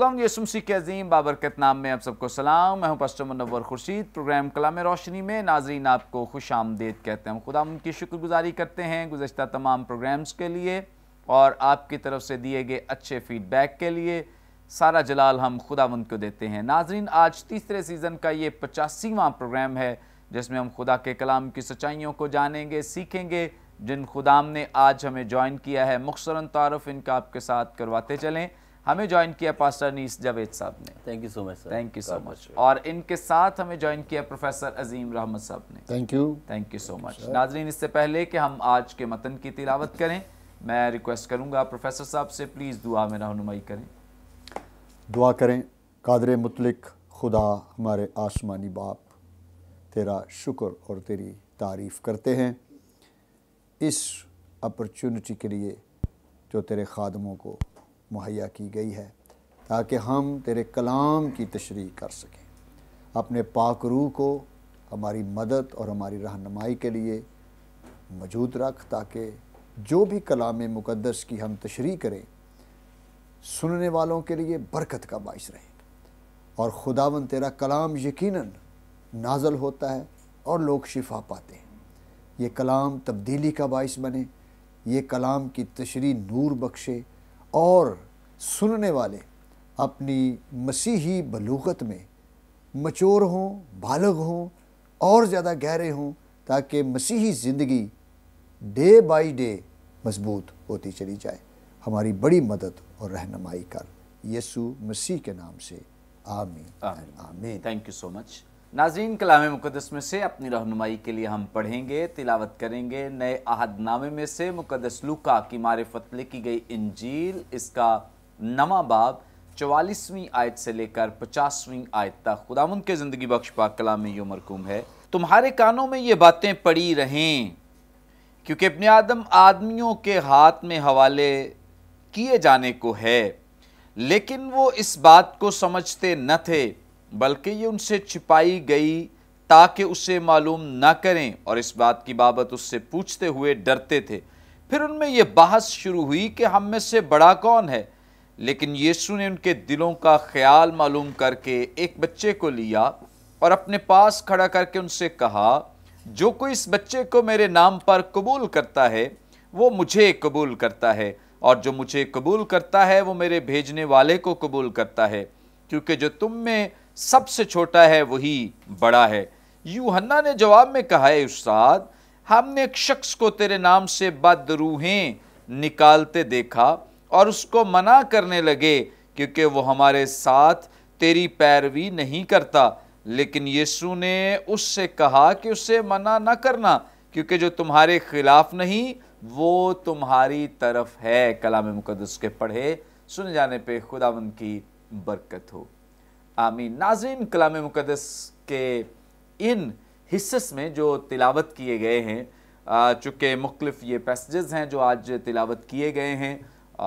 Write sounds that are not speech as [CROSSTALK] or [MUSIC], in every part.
खुदा यसुमसी के अजीम बाबरकत नाम में आप सबको सलाम मैं हूं पस्टर मुनवर खुर्शीद प्रोग्राम कलाम रोशनी में नाजरीन आपको खुश आमदेद कहते हैं खुदा उनकी शुक्रगुजारी करते हैं गुजशत तमाम प्रोग्राम्स के लिए और आपकी तरफ से दिए गए अच्छे फीडबैक के लिए सारा जलाल हम खुदा को देते हैं नाजरीन आज तीसरे सीज़न का ये पचासीवा प्रोग्राम है जिसमें हम खुदा के कलाम की सच्चाइयों को जानेंगे सीखेंगे जिन खुदाम ने आज हमें ज्वाइन किया है मुख्तरन तारफ़ इनका आपके साथ करवाते चलें हमें ज्वाइन किया पास्टर नीस जावेद साहब ने thank you so much sir thank you so much और इनके साथ हमें ज्वाइन किया प्रोफेसर अजीम रहमत साहब ने thank you thank you so much नाजरीन इससे पहले कि हम आज के मतन की तिलावत करें मैं रिक्वेस्ट करूंगा प्रोफेसर साहब से प्लीज़ दुआ में रहनुमाई करें दुआ करें कादर मुतलिक खुदा हमारे आसमानी बाप तेरा शुक्र और तेरी तारीफ़ करते हैं इस अपॉर्चुनिटी के लिए जो तेरे खादमों को मुहैया की गई है ताकि हम तेरे कलाम की तशरी कर सकें अपने पाक रूह को हमारी मदद और हमारी रहनमाई के लिए मौजूद रख ताकि जो भी कलाम मुकदस की हम तशरी करें सुनने वालों के लिए बरकत का बायस रहे और खुदावन तेरा कलाम यकीनन नाजल होता है और लोग शिफा पाते हैं ये कलाम तब्दीली का बाइस बने ये कलाम की तशरी नूर बख्शे और सुनने वाले अपनी मसीही बलूगत में मचोर हों बालग हों और ज़्यादा गहरे हों ताकि मसीही ज़िंदगी डे बाई डे मजबूत होती चली जाए हमारी बड़ी मदद और रहनमाई कर यसु मसीह के नाम से आमीन आमीन थैंक यू सो मच नाजीन कलाम मुकदस में से अपनी रहनुमाई के लिए हम पढ़ेंगे तिलावत करेंगे नए अहदनामे में से मुकदस लुका की मारफत लिखी गई इंजील इसका नवा बाब चवालीसवीं आयत से लेकर पचासवीं आयत तक खुदामंद के ज़िंदगी बख्श पा कलाम में यू मरकूम है तुम्हारे कानों में ये बातें पड़ी रहें क्योंकि अपने आदम आदमियों के हाथ में हवाले किए जाने को है लेकिन वो इस बात को समझते न थे बल्कि ये उनसे छिपाई गई ताकि उसे मालूम ना करें और इस बात की बाबत उससे पूछते हुए डरते थे फिर उनमें यह बहस शुरू हुई कि हम में से बड़ा कौन है लेकिन यीशु ने उनके दिलों का ख्याल मालूम करके एक बच्चे को लिया और अपने पास खड़ा करके उनसे कहा जो कोई इस बच्चे को मेरे नाम पर कबूल करता है वो मुझे कबूल करता है और जो मुझे कबूल करता है वो मेरे भेजने वाले को कबूल करता है क्योंकि जो तुम में सबसे छोटा है वही बड़ा है यूहन्ना ने जवाब में कहा है उस्ताद हमने एक शख्स को तेरे नाम से बदरूहें निकालते देखा और उसको मना करने लगे क्योंकि वो हमारे साथ तेरी पैरवी नहीं करता लेकिन यीशु ने उससे कहा कि उसे मना ना करना क्योंकि जो तुम्हारे खिलाफ नहीं वो तुम्हारी तरफ है कलाम मुकदस के पढ़े सुने जाने पे खुदावंद की बरकत हो आमीन नाजिन कलाम मुकदस के इन हिस्स में जो तिलावत किए गए हैं चूँकि मुख्तफ ये पैसेजेस हैं जो आज तिलावत किए गए हैं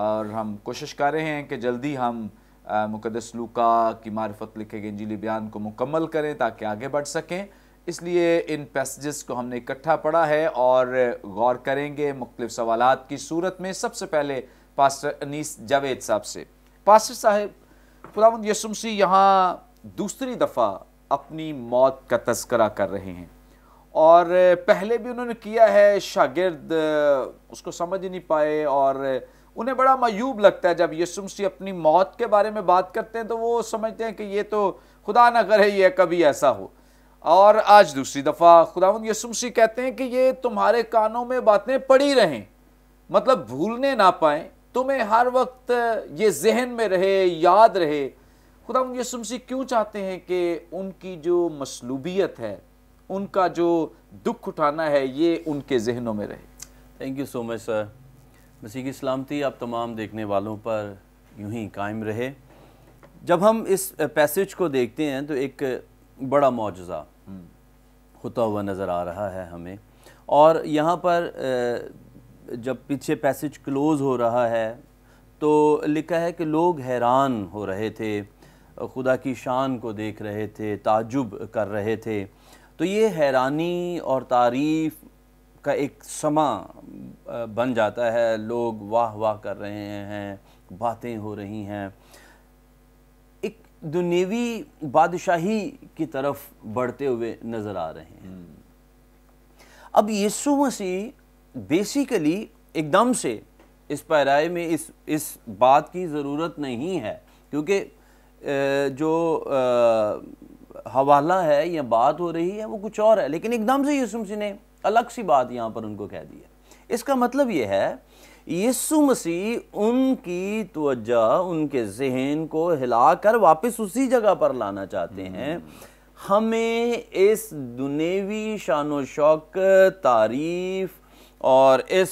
और हम कोशिश कर रहे हैं कि जल्दी हम मुकदस लूका की मार्फत लिखे गए इंजीली बयान को मुकम्मल करें ताकि आगे बढ़ सकें इसलिए इन पैसेजेस को हमने इकट्ठा पढ़ा है और गौर करेंगे मुख्तफ सवाल की सूरत में सबसे पहले पास्टर अनीस जावेद साहब से पास्टर साहब खुदावंद यसुम सी यहाँ दूसरी दफ़ा अपनी मौत का तस्करा कर रहे हैं और पहले भी उन्होंने किया है शागिर्द उसको समझ नहीं पाए और उन्हें बड़ा मायूब लगता है जब यसुम सी अपनी मौत के बारे में बात करते हैं तो वो समझते हैं कि ये तो खुदा न करे ये कभी ऐसा हो और आज दूसरी दफ़ा खुदावंद यसुम सी कहते हैं कि ये तुम्हारे कानों में बातें पड़ी रहें मतलब भूलने ना पाएँ तुम्हें हर वक्त ये जहन में रहे याद रहे खुदा ये सुमसी क्यों चाहते हैं कि उनकी जो मसलूबियत है उनका जो दुख उठाना है ये उनके जहनों में रहे thank you so much sir मसीह की सलामती आप तमाम देखने वालों पर यूं ही कायम रहे जब हम इस पैसेज को देखते हैं तो एक बड़ा मुआजा हम्म। होता हुआ नज़र आ रहा है हमें और यहाँ पर जब पीछे पैसेज क्लोज़ हो रहा है तो लिखा है कि लोग हैरान हो रहे थे खुदा की शान को देख रहे थे ताजुब कर रहे थे तो ये हैरानी और तारीफ़ का एक समा बन जाता है लोग वाह वाह कर रहे हैं बातें हो रही हैं एक दुनियावी बादशाही की तरफ बढ़ते हुए नज़र आ रहे हैं हम्म। अब यीशु मसीह बेसिकली एकदम से इस पैराए में इस इस बात की ज़रूरत नहीं है क्योंकि जो हवाला है या बात हो रही है वो कुछ और है लेकिन एकदम से यीशु मसीह ने अलग सी बात यहाँ पर उनको कह दी है इसका मतलब ये है यीशु मसीह उनकी तवज्जा उनके जहन को हिला कर वापस उसी जगह पर लाना चाहते हम्म। हैं हमें इस दुनेवी शान शौक तारीफ़ और इस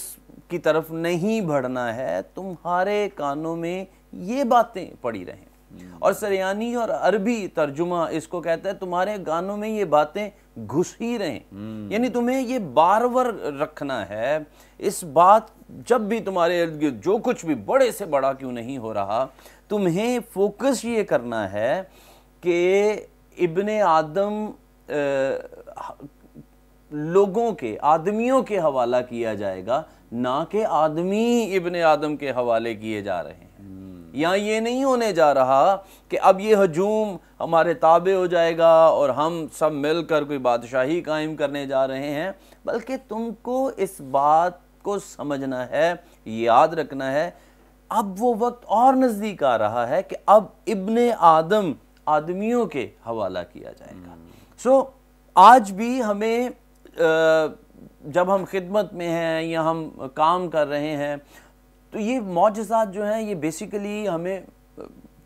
की तरफ नहीं बढ़ना है तुम्हारे कानों में ये बातें पड़ी रहें हम्म। और सरयानी और अरबी तर्जुमा इसको कहता है तुम्हारे गानों में ये बातें घुस ही रहें हम्म। यानी तुम्हें ये बार बार रखना है इस बात जब भी तुम्हारे इर्द गिर्द जो कुछ भी बड़े से बड़ा क्यों नहीं हो रहा तुम्हें फोकस ये करना है कि इबन आदम लोगों के आदमियों के हवाला किया जाएगा ना कि आदमी इबन आदम के हवाले किए जा रहे हैं हम्म। यहाँ ये नहीं होने जा रहा कि अब ये हजूम हमारे ताबे हो जाएगा और हम सब मिलकर कोई बादशाही कायम करने जा रहे हैं बल्कि तुमको इस बात को समझना है याद रखना है अब वो वक्त और नज़दीक आ रहा है कि अब इबन आदम आदमियों के हवाला किया जाएगा सो हम्म। so, आज भी हमें जब हम खिदमत में हैं या हम काम कर रहे हैं तो ये मोजात जो हैं ये बेसिकली हमें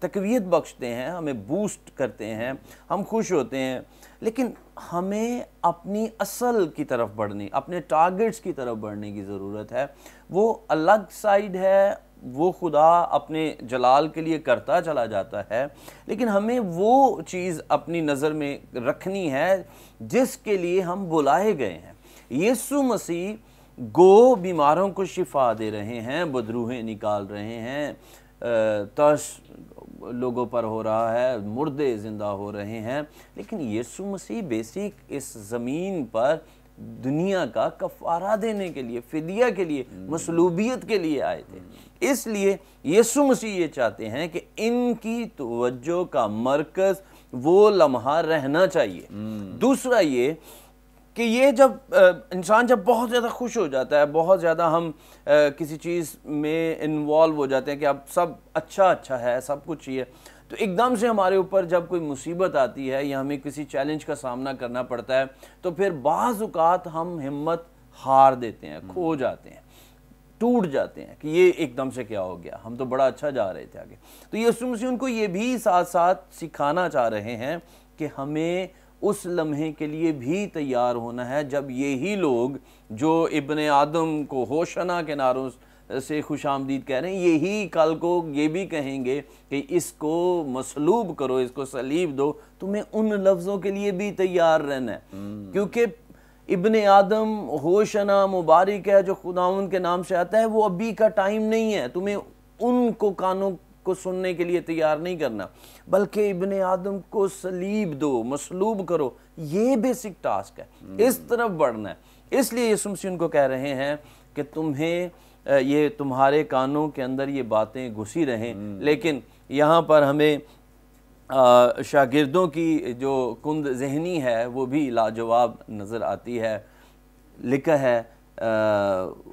तकवीत बख्शते हैं हमें बूस्ट करते हैं हम खुश होते हैं लेकिन हमें अपनी असल की तरफ बढ़ने अपने टारगेट्स की तरफ बढ़ने की ज़रूरत है वो अलग साइड है वो खुदा अपने जलाल के लिए करता चला जाता है लेकिन हमें वो चीज़ अपनी नज़र में रखनी है जिसके लिए हम बुलाए गए हैं यीशु मसीह गो बीमारों को शिफा दे रहे हैं बदरूहें निकाल रहे हैं तश लोगों पर हो रहा है मुर्दे ज़िंदा हो रहे हैं लेकिन यीशु मसीह बेसिक इस ज़मीन पर दुनिया का कफारा देने के लिए फिदिया के लिए हम्म। मसलूबियत के लिए आए थे इसलिए यीशु मसीह ये चाहते हैं कि इनकी तवज्जो का मरकज़ वो लम्हा रहना चाहिए हम्म। दूसरा ये कि ये जब इंसान जब बहुत ज़्यादा खुश हो जाता है बहुत ज़्यादा हम आ, किसी चीज़ में इन्वॉल्व हो जाते हैं कि अब सब अच्छा अच्छा है सब कुछ ही है तो एकदम से हमारे ऊपर जब कोई मुसीबत आती है या हमें किसी चैलेंज का सामना करना पड़ता है तो फिर बाज़ात हम हिम्मत हार देते हैं खो हम्म। जाते हैं टूट जाते हैं कि ये एकदम से क्या हो गया हम तो बड़ा अच्छा जा रहे थे आगे तो यसु मसीह उनको ये भी साथ साथ सिखाना चाह रहे हैं कि हमें उस लम्हे के लिए भी तैयार होना है जब यही लोग जो इबन आदम को होशना के नारों से खुश आमदीद कह रहे हैं यही कल को ये भी कहेंगे कि इसको मसलूब करो इसको सलीब दो तुम्हें उन लफ्ज़ों के लिए भी तैयार रहना है हम्म। क्योंकि इबन आदम होशना मुबारक है जो खुदा के नाम से आता है वो अभी का टाइम नहीं है तुम्हें उनको कानों को सुनने के लिए तैयार नहीं करना बल्कि इबन आदम को सलीब दो मसलूब करो ये बेसिक टास्क है हम्म। इस तरफ बढ़ना है इसलिए यसुमसी उनको कह रहे हैं कि तुम्हें ये तुम्हारे कानों के अंदर ये बातें घुसी रहें हम्म। लेकिन यहाँ पर हमें शागिर्दों की जो कुंद जहनी है वो भी लाजवाब नज़र आती है लिखा है आ,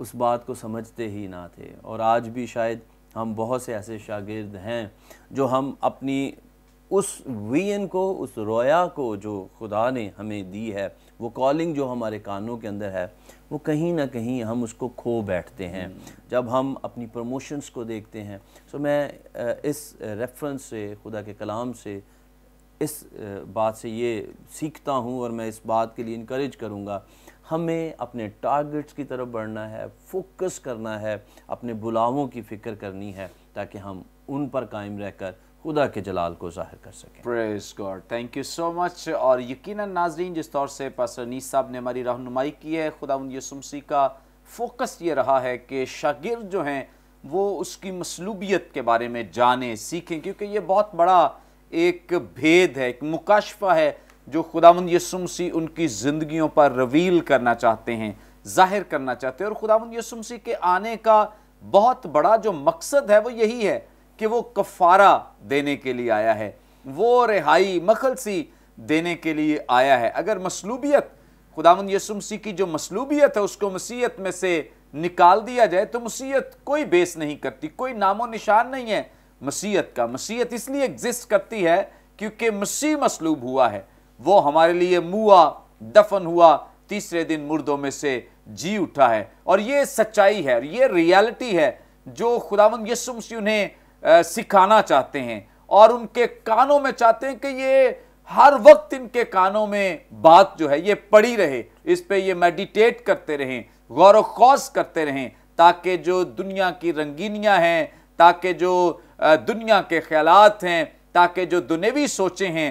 उस बात को समझते ही ना थे और आज भी शायद हम बहुत से ऐसे शागिर्द हैं जो हम अपनी उस वीन को उस रोया को जो खुदा ने हमें दी है वो कॉलिंग जो हमारे कानों के अंदर है वो कहीं ना कहीं हम उसको खो बैठते हैं हम्म। जब हम अपनी प्रमोशंस को देखते हैं सो तो मैं इस रेफरेंस से खुदा के कलाम से इस बात से ये सीखता हूँ और मैं इस बात के लिए इनक्रेज करूँगा हमें अपने टारगेट्स की तरफ बढ़ना है फोकस करना है अपने बुलावों की फ़िक्र करनी है ताकि हम उन पर कायम रहकर खुदा के जलाल को जाहिर कर सकें praise God thank you so much और यकीन नाजरीन जिस तौर से पासर नीस साहब ने हमारी रहनुमाई की है खुदा यसुमसी का फोकस ये रहा है कि शागिर जो हैं वो उसकी मसलूबियत के बारे में जाने सीखें क्योंकि ये बहुत बड़ा एक भेद है एक मुकाशफा है जो खुदावंद यसुमसी उनकी ज़िंदगी पर रवील करना चाहते हैं ज़ाहिर करना चाहते हैं और खुदावंद यसुमसी के आने का बहुत बड़ा जो मकसद है वो यही है कि वो कफारा देने के लिए आया है वो रिहाई मखलसी देने के लिए आया है अगर मसलूबियत खुदामंद यसुम सी की जो मसलूबियत है उसको मसीहत में से निकाल दिया जाए तो मसीहत कोई बेस नहीं करती कोई नामो निशान नहीं है मसीहत का मसीहत इसलिए एग्जिस्ट करती है क्योंकि मसीह मसलूब हुआ है वो हमारे लिए मुआ दफन हुआ तीसरे दिन मुर्दों में से जी उठा है और ये सच्चाई है और ये रियलिटी है जो खुदावंद यसुम सी उन्हें सिखाना चाहते हैं और उनके कानों में चाहते हैं कि ये हर वक्त इनके कानों में बात जो है ये पड़ी रहे इस पे ये मेडिटेट करते रहें गौर वौस करते रहें ताकि जो दुनिया की रंगीनियाँ हैं ताकि जो दुनिया के ख्याल हैं ताकि जो दुनियावी सोचें हैं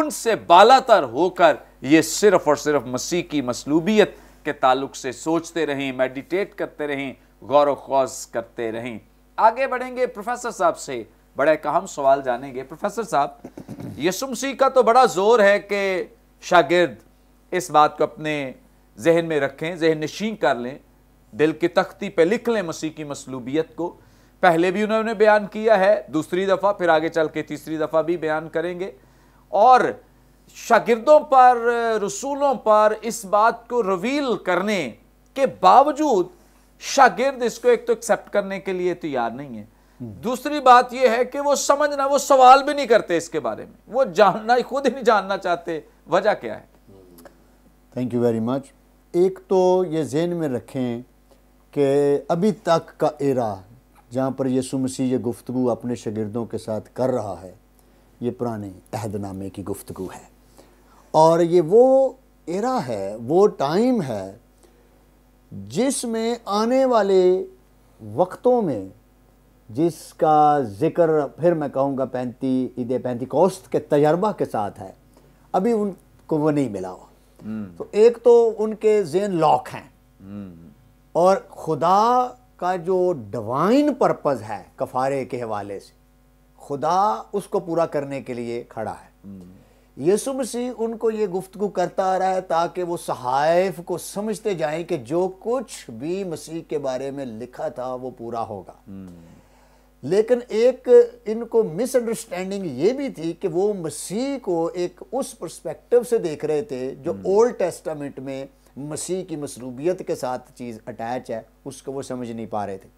उनसे बालातर होकर ये सिर्फ और सिर्फ मसीह की मसलूबियत के ताल्लुक से सोचते रहें मेडिटेट करते रहें गौर वौस करते रहें आगे बढ़ेंगे प्रोफेसर साहब से बड़े एक अहम सवाल जानेंगे प्रोफेसर साहब यसुमसी का तो बड़ा जोर है कि शागिर्द इस बात को अपने जहन में रखें जहन नशीन कर लें दिल की तख्ती पे लिख लें मसीह की मसलूबियत को पहले भी उन्होंने बयान किया है दूसरी दफ़ा फिर आगे चल के तीसरी दफ़ा भी बयान करेंगे और शागिर्दों पर रसूलों पर इस बात को रवील करने के बावजूद शागिर्द इसको एक तो एक्सेप्ट करने के लिए तैयार नहीं है दूसरी बात यह है कि वो समझना वो सवाल भी नहीं करते इसके बारे में वो जानना ही खुद ही नहीं जानना चाहते वजह क्या है थैंक यू वेरी मच एक तो ये जेन में रखें कि अभी तक का एरा जहाँ पर यसु मसीह ये गुफ्तु अपने शागिर्दों के साथ कर रहा है ये पुराने अहदनामे की गुफ्तु है और ये वो एरा है वो टाइम है जिसमें आने वाले वक्तों में जिसका जिक्र फिर मैं कहूँगा पैंती ईद पैंती कोस्त के तजर्बा के साथ है अभी उनको वो नहीं मिला हुआ हम्म। तो एक तो उनके जेन लॉक हैं हम्म। और खुदा का जो डिवाइन पर्पज़ है कफारे के हवाले से खुदा उसको पूरा करने के लिए खड़ा है हम्म। यसु मसीह उनको ये गुफ्तु करता आ रहा है ताकि वो सहाइफ को समझते जाएं कि जो कुछ भी मसीह के बारे में लिखा था वो पूरा होगा लेकिन एक इनको मिसअंडरस्टैंडिंग ये भी थी कि वो मसीह को एक उस परस्पेक्टिव से देख रहे थे जो ओल्ड हम्म। टेस्टामेंट में मसीह की मसरूबियत के साथ चीज़ अटैच है उसको वो समझ नहीं पा रहे थे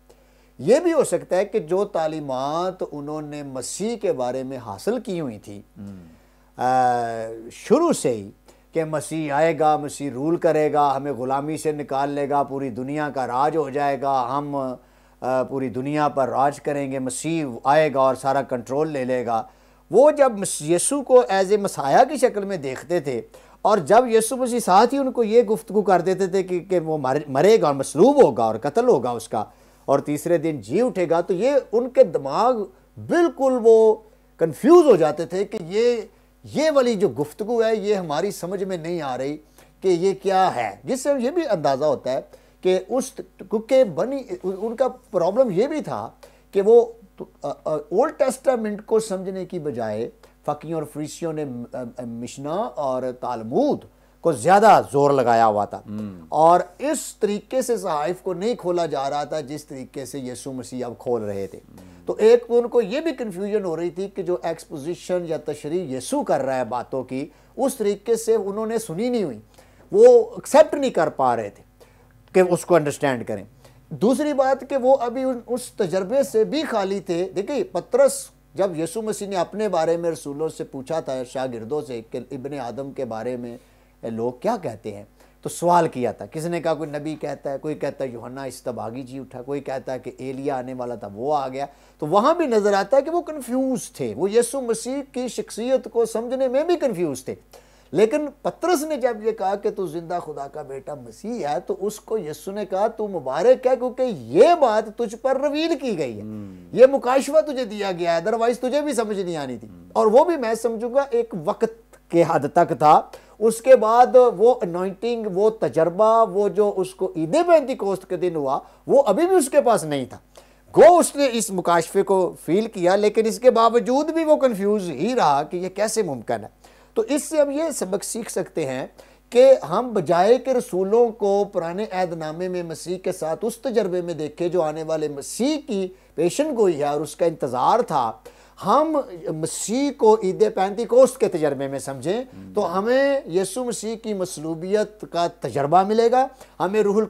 ये भी हो सकता है कि जो तालीमत उन्होंने मसीह के बारे में हासिल की हुई थी हम्म। शुरू से ही कि मसीह आएगा मसीह रूल करेगा हमें ग़ुलामी से निकाल लेगा पूरी दुनिया का राज हो जाएगा हम पूरी दुनिया पर राज करेंगे मसीह आएगा और सारा कंट्रोल ले लेगा वो जब यीशु को एज ए मसाया की शक्ल में देखते थे और जब यीशु मसीह साथ ही उनको ये गुफ्तु कर देते थे कि, कि वो मर, मरेगा और मसलूब होगा और कत्ल होगा उसका और तीसरे दिन जी उठेगा तो ये उनके दिमाग बिल्कुल वो कन्फ्यूज़ हो जाते थे कि ये ये वाली जो गुफ्तु है ये हमारी समझ में नहीं आ रही कि ये क्या है जिससे ये भी अंदाज़ा होता है कि उस क्योंकि बनी उनका प्रॉब्लम ये भी था कि वो ओल्ड टेस्टामेंट को समझने की बजाय फकीियों और फरीसियों ने मिशना और तालमूद को ज़्यादा जोर लगाया हुआ था हम्म। और इस तरीके से सहाइफ को नहीं खोला जा रहा था जिस तरीके से यसु मसीह अब खोल रहे थे हम्म। तो एक उनको ये भी कन्फ्यूजन हो रही थी कि जो एक्सपोजिशन या तशरी यसु कर रहा है बातों की उस तरीके से उन्होंने सुनी नहीं हुई वो एक्सेप्ट नहीं कर पा रहे थे कि उसको अंडरस्टैंड करें दूसरी बात कि वो अभी उस तजर्बे से भी खाली थे देखिए पत्रस जब यसु मसीह ने अपने बारे में रसूलों से पूछा था शागिर्दों से कि इबन आदम के बारे में लोग क्या कहते हैं तो सवाल किया था किसने कहा कोई नबी कहता है कोई कहता है योहन्ना इस्तबागी जी उठा कोई कहता है कि एलिया आने वाला था वो आ गया तो वहाँ भी नज़र आता है कि वो कन्फ्यूज थे वो यसु मसीह की शख्सियत को समझने में भी कन्फ्यूज थे लेकिन पत्रस ने जब ये कहा कि तू जिंदा खुदा का बेटा मसीह है तो उसको यस्सु ने कहा तू मुबारक है क्योंकि ये बात तुझ पर रवील की गई है हम्म। ये मुकाशवा तुझे दिया गया है अदरवाइज तुझे भी समझ नहीं आनी थी हम्म। और वो भी मैं समझूंगा एक वक्त के हद तक था उसके बाद वो अनोइंटिंग वो तजर्बा वो जो उसको ईद बहती कोस्त के दिन हुआ वो अभी भी उसके पास नहीं था गो उसने इस मुकाशफे को फील किया लेकिन इसके बावजूद भी वो कन्फ्यूज़ ही रहा कि ये कैसे मुमकिन है तो इससे हम ये सबक सीख सकते हैं कि हम बजाय के रसूलों को पुराने ऐदनामे में मसीह के साथ उस तजर्बे में देखे जो आने वाले मसीह की पेशन गोई है और उसका इंतज़ार था हम मसीह को ईद पैंतीकोस्त के तजर्बे में समझें तो हमें यसु मसीह की मसलूबियत का तजर्बा मिलेगा हमें रूहुल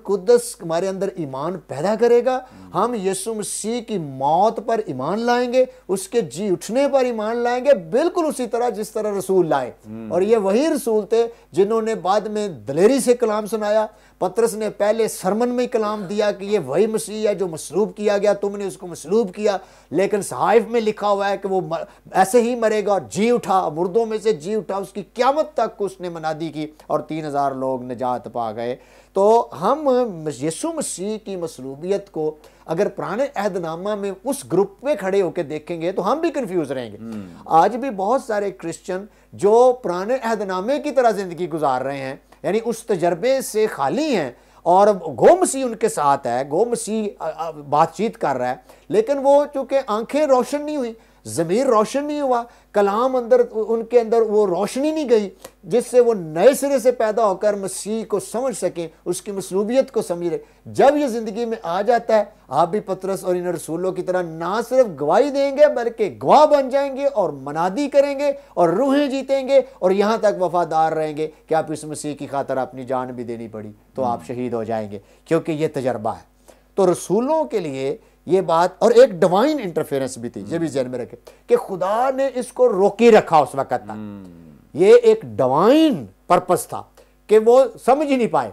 हमारे अंदर ईमान पैदा करेगा हम यीशु मसीह की मौत पर ईमान लाएंगे उसके जी उठने पर ईमान लाएंगे बिल्कुल उसी तरह जिस तरह रसूल लाए हम्म। और ये वही रसूल थे जिन्होंने बाद में दलेरी से कलाम सुनाया पत्रस ने पहले सरमन में कलाम दिया कि ये वही मसीह है जो मसलूब किया गया तुमने उसको मसलूब किया लेकिन सहाइफ में लिखा हुआ है कि वो मर, ऐसे ही मरेगा और जी उठा मुर्दों में से जी उठा उसकी क्यामत तक उसने मनादी की और तीन हज़ार लोग निजात पा गए तो हम यसु मसीह की मसलूबियत को अगर पुराने अहदनामा में उस ग्रुप में खड़े होकर देखेंगे तो हम भी कंफ्यूज रहेंगे हम्म। आज भी बहुत सारे क्रिश्चियन जो पुराने अहदनामे की तरह ज़िंदगी गुजार रहे हैं यानी उस तजर्बे से खाली हैं और गो मसीह उनके साथ है गो मसीह बातचीत कर रहा है लेकिन वो चूँकि आंखें रोशन नहीं हुई ज़मीर रोशन नहीं हुआ कलाम अंदर उनके अंदर वो रोशनी नहीं गई जिससे वो नए सिरे से पैदा होकर मसीह को समझ सकें उसकी मसलूबियत को समझें जब ये ज़िंदगी में आ जाता है आप भी पतरस और इन रसूलों की तरह ना सिर्फ गवाही देंगे बल्कि गवाह बन जाएंगे और मनादी करेंगे और रूहें जीतेंगे और यहाँ तक वफादार रहेंगे कि आप इस मसीह की खातर अपनी जान भी देनी पड़ी तो आप शहीद हो जाएंगे क्योंकि ये तजर्बा है तो रसूलों के लिए ये बात और एक डिवाइन इंटरफेरेंस भी थी ये भी जहन में रखे कि खुदा ने इसको रोकी रखा उस वक्त तक हम्म। ये एक डिवाइन पर्पस था कि वो समझ ही नहीं पाए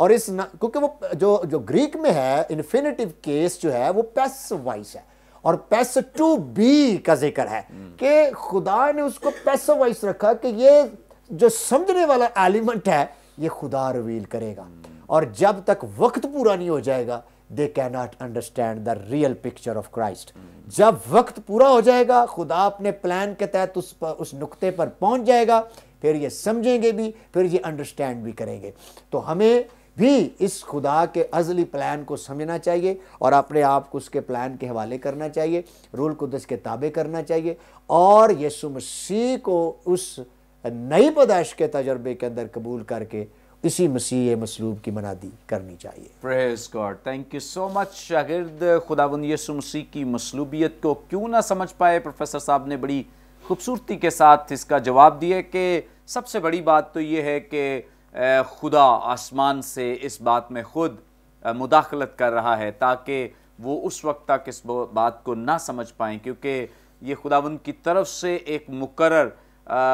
और इस क्योंकि वो जो जो ग्रीक में है इन्फिनेटिव केस जो है वो पैस वाइस है और पैस टू बी का जिक्र है हम्म। कि खुदा ने उसको पैस वाइस रखा कि ये जो समझने वाला एलिमेंट है ये खुदा रिवील करेगा हम्म। और जब तक वक्त पूरा नहीं हो जाएगा they can not understand the real picture of Christ जब वक्त पूरा हो जाएगा खुदा अपने प्लान के तहत उस पर उस नुकते पर पहुंच जाएगा फिर ये समझेंगे भी फिर ये अंडरस्टैंड भी करेंगे तो हमें भी इस खुदा के अजली प्लान को समझना चाहिए और अपने आप को उसके प्लान के हवाले करना चाहिए रूल कुदस के ताबे करना चाहिए और यसु मसीह को उस नई पैदाइश के तजर्बे के अंदर कबूल करके इसी मसीह मसलूब की मनादी करनी चाहिए praise God thank you so much शागिर्द खुदावंद यसु मसीह की मसलूबियत को क्यों ना समझ पाए प्रोफेसर साहब ने बड़ी खूबसूरती के साथ इसका जवाब दिया कि सबसे बड़ी बात तो ये है कि खुदा आसमान से इस बात में ख़ुद मुदाखलत कर रहा है ताकि वो उस वक्त तक इस बात को ना समझ पाएँ क्योंकि ये खुदावंद की तरफ से एक मुकर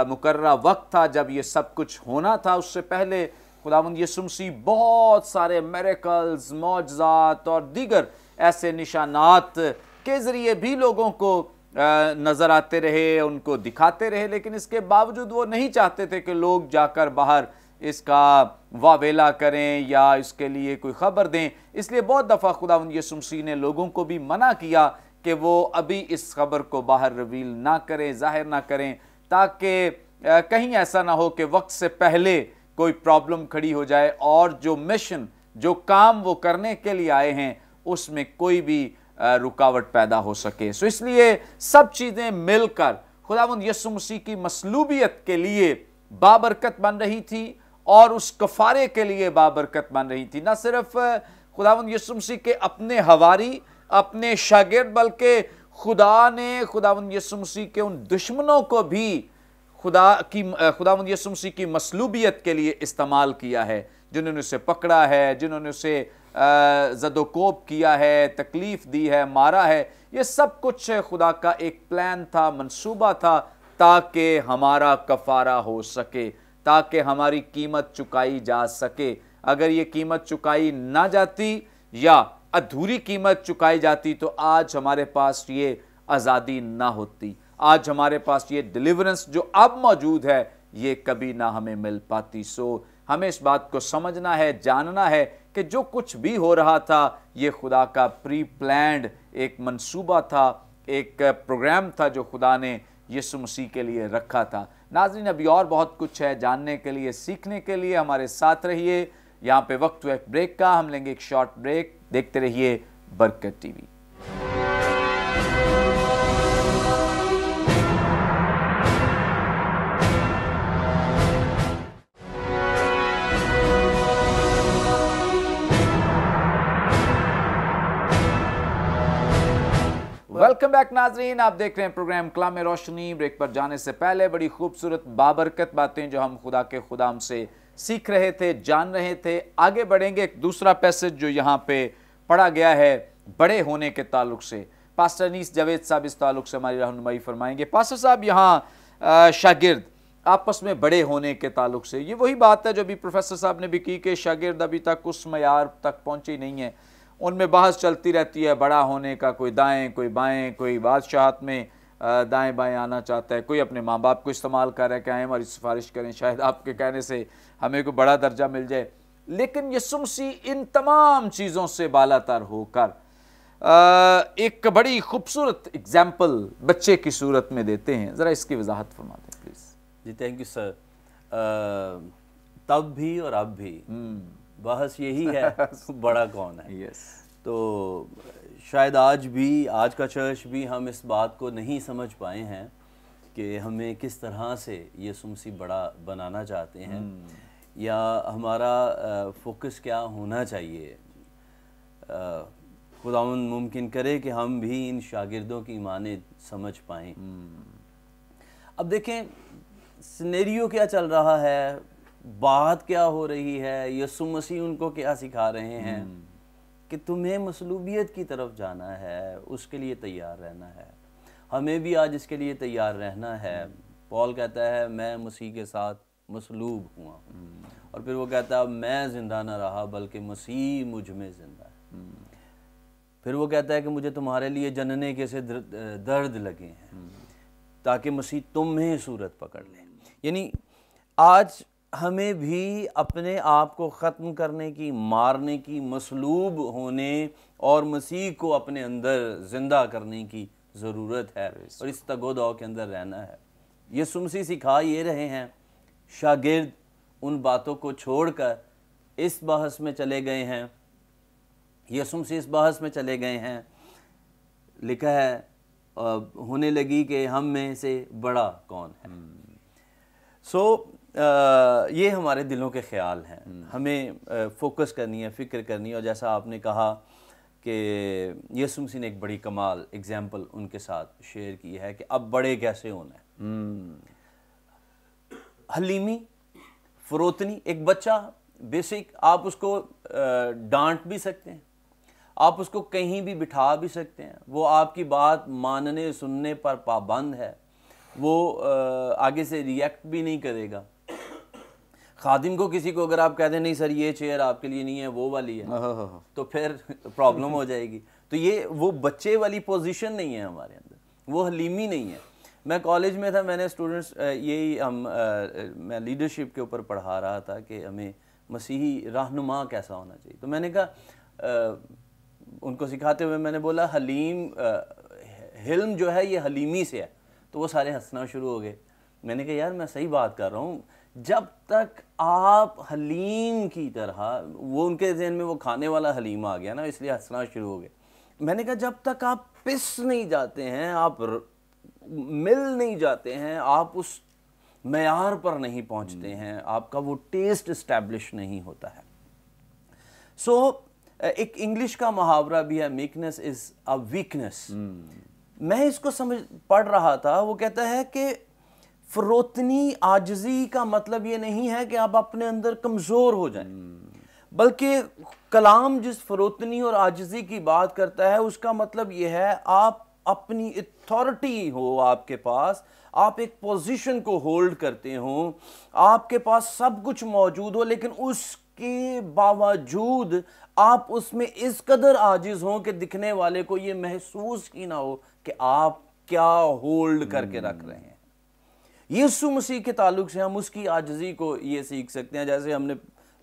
मुकर्रा वक्त था जब ये सब कुछ होना था उससे पहले खुदावंद यसुमसी बहुत सारे मेरेकल्स मुआजात और दीगर ऐसे निशानात के ज़रिए भी लोगों को नज़र आते रहे उनको दिखाते रहे लेकिन इसके बावजूद वो नहीं चाहते थे कि लोग जाकर बाहर इसका वावेला करें या इसके लिए कोई ख़बर दें इसलिए बहुत दफ़ा खुदावंद यसुमसी ने लोगों को भी मना किया कि वो अभी इस खबर को बाहर रवील ना करें जाहिर ना करें ताकि कहीं ऐसा ना हो कि वक्त से पहले कोई प्रॉब्लम खड़ी हो जाए और जो मिशन जो काम वो करने के लिए आए हैं उसमें कोई भी रुकावट पैदा हो सके सो इसलिए सब चीज़ें मिलकर खुदावंद यसु मसीह की मसलूबियत के लिए बाबरकत बन रही थी और उस कफारे के लिए बाबरकत बन रही थी ना सिर्फ खुदावंद यसु मसीह के अपने हवारी अपने शागिर्द बल्कि खुदा ने खुदावंद यसु मसीह के उन दुश्मनों को भी खुदा की खुदा यसुम की मसलूबियत के लिए इस्तेमाल किया है जिन्होंने उसे पकड़ा है जिन्होंने उसे जदोकोप किया है तकलीफ़ दी है मारा है ये सब कुछ खुदा का एक प्लान था मंसूबा था ताकि हमारा कफारा हो सके ताकि हमारी कीमत चुकाई जा सके अगर ये कीमत चुकाई ना जाती या अधूरी कीमत चुकाई जाती तो आज हमारे पास ये आज़ादी ना होती आज हमारे पास ये डिलीवरेंस जो अब मौजूद है ये कभी ना हमें मिल पाती सो हमें इस बात को समझना है जानना है कि जो कुछ भी हो रहा था ये खुदा का प्री प्लैंड एक मंसूबा था एक प्रोग्राम था जो खुदा ने यीशु मसीह के लिए रखा था नाजरीन अभी और बहुत कुछ है जानने के लिए सीखने के लिए हमारे साथ रहिए यहाँ पे वक्त हुआ एक ब्रेक का हम लेंगे एक शॉर्ट ब्रेक देखते रहिए बरकत टीवी वेलकम बैक नाजरीन आप देख रहे हैं प्रोग्राम कलाम रोशनी ब्रेक पर जाने से पहले बड़ी खूबसूरत बाबरकत बातें जो हम खुदा के खुदाम से सीख रहे थे जान रहे थे आगे बढ़ेंगे एक दूसरा पैसेज जो यहाँ पे पढ़ा गया है बड़े होने के ताल्लुक से पास्टर नीस जावेद साहब इस ताल्लुक से हमारी रहनुमाई फरमाएंगे पास्टर साहब यहाँ शागिर्द आपस में बड़े होने के ताल्लुक से ये वही बात है जो अभी प्रोफेसर साहब ने भी की कि शागिर्द अभी तक उस मैार तक पहुँचे नहीं है उनमें बहस चलती रहती है बड़ा होने का कोई दाएं कोई बाएं कोई बादशाहत में दाएं बाएं आना चाहता है कोई अपने माँ बाप को इस्तेमाल कर रहा है हमारी सिफारिश करें शायद आपके कहने से हमें कोई बड़ा दर्जा मिल जाए लेकिन यसुम सी इन तमाम चीज़ों से बाला तार होकर एक बड़ी खूबसूरत एग्जाम्पल बच्चे की सूरत में देते हैं ज़रा इसकी वजाहत फरमा दें प्लीज़ जी थैंक यू सर तब भी और अब भी हम्म। बहस यही है बड़ा कौन है yes. तो शायद आज भी आज का चर्च भी हम इस बात को नहीं समझ पाए हैं कि हमें किस तरह से ये सुमसी बड़ा बनाना चाहते हैं hmm. या हमारा फोकस क्या होना चाहिए खुदा मुमकिन करे कि हम भी इन शागिर्दों की माने समझ hmm. अब देखें सिनेरियो क्या चल रहा है बात क्या हो रही है यसु मसीह उनको क्या सिखा रहे हैं हम्म। कि तुम्हें मसलूबियत की तरफ जाना है उसके लिए तैयार रहना है हमें भी आज इसके लिए तैयार रहना है हम्म। पॉल कहता है मैं मसीह के साथ मसलूब हुआ हम्म। और फिर वो कहता है मैं ज़िंदा ना रहा बल्कि मसीह मुझ में ज़िंदा है फिर वो कहता है कि मुझे तुम्हारे लिए जनने के से दर्द लगे हैं ताकि मसीह तुम्हें सूरत पकड़ ले यानी आज हमें भी अपने आप को ख़त्म करने की मारने की मसलूब होने और मसीह को अपने अंदर ज़िंदा करने की ज़रूरत है और इस तगोदाव के अंदर रहना है ये सुमसी सिखा ये रहे हैं शागिर्द उन बातों को छोड़कर इस बहस में चले गए हैं सुमसी इस बहस में चले गए हैं लिखा है होने लगी कि हम में से बड़ा कौन है सो hmm. so, ये हमारे दिलों के ख्याल हैं हम्म। हमें फोकस करनी है फ़िक्र करनी है और जैसा आपने कहा कि यसु मसीह ने एक बड़ी कमाल एग्जाम्पल उनके साथ शेयर की है कि अब बड़े कैसे होना है हम्म। हलीमी फरोतनी एक बच्चा बेसिक आप उसको डांट भी सकते हैं आप उसको कहीं भी बिठा भी सकते हैं वो आपकी बात मानने सुनने पर पाबंद है वो आगे से रिएक्ट भी नहीं करेगा खादिम को किसी को अगर आप कह दें नहीं सर ये चेयर आपके लिए नहीं है वो वाली है हाँ, हाँ, हाँ, तो फिर प्रॉब्लम हो जाएगी तो ये वो बच्चे वाली पोजीशन नहीं है हमारे अंदर वो हलीमी नहीं है मैं कॉलेज में था मैंने स्टूडेंट्स यही हम मैं लीडरशिप के ऊपर पढ़ा रहा था कि हमें मसीही रहनुमा कैसा होना चाहिए तो मैंने कहा उनको सिखाते हुए मैंने बोला हलीम हिल्म जो है ये हलीमी से है तो वो सारे हंसना शुरू हो गए मैंने कहा यार मैं सही बात कर रहा हूँ जब तक आप हलीम की तरह वो उनके जहन में वो खाने वाला हलीम आ गया ना इसलिए हंसना शुरू हो गया मैंने कहा जब तक आप पिस नहीं जाते हैं आप मिल नहीं जाते हैं आप उस मैार पर नहीं पहुंचते हम्म। हैं आपका वो टेस्ट इस्टेब्लिश नहीं होता है सो so, एक इंग्लिश का मुहावरा भी है मीकनेस इज़ अ वीकनेस मैं इसको समझ पढ़ रहा था वो कहता है कि फरोतनी आजजी का मतलब ये नहीं है कि आप अपने अंदर कमज़ोर हो जाए बल्कि कलाम जिस फरोतनी और आजजी की बात करता है उसका मतलब यह है आप अपनी अथॉरिटी हो आपके पास आप एक पोजीशन को होल्ड करते हो आपके पास सब कुछ मौजूद हो लेकिन उसके बावजूद आप उसमें इस कदर आजिज हों कि दिखने वाले को ये महसूस ही ना हो कि आप क्या होल्ड करके रख रहे हैं यीशु मसीह के ताल्लुक से हम उसकी आजजी को ये सीख सकते हैं जैसे हमने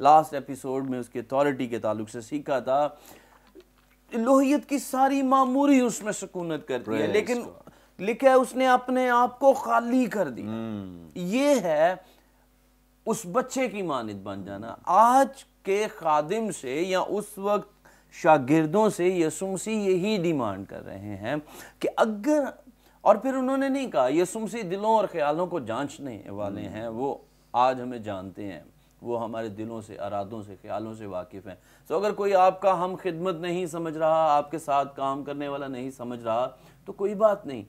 लास्ट एपिसोड में उसकी अथॉरिटी के ताल्लुक से सीखा था लोहियत की सारी मामूरी उसमें सुकूनत करती है लेकिन लिखा है उसने अपने आप को खाली कर दी hmm. हम्म। ये है उस बच्चे की मानद बन जाना आज के खादिम से या उस वक्त शागिर्दों से यसुमसी यही डिमांड कर रहे हैं कि अगर और फिर उन्होंने नहीं कहा ये सुमसी दिलों और ख्यालों को जांचने वाले हैं वो आज हमें जानते हैं वो हमारे दिलों से अरादों से ख्यालों से वाकिफ़ हैं सो अगर कोई आपका हम खिदमत नहीं समझ रहा आपके साथ काम करने वाला नहीं समझ रहा तो कोई बात नहीं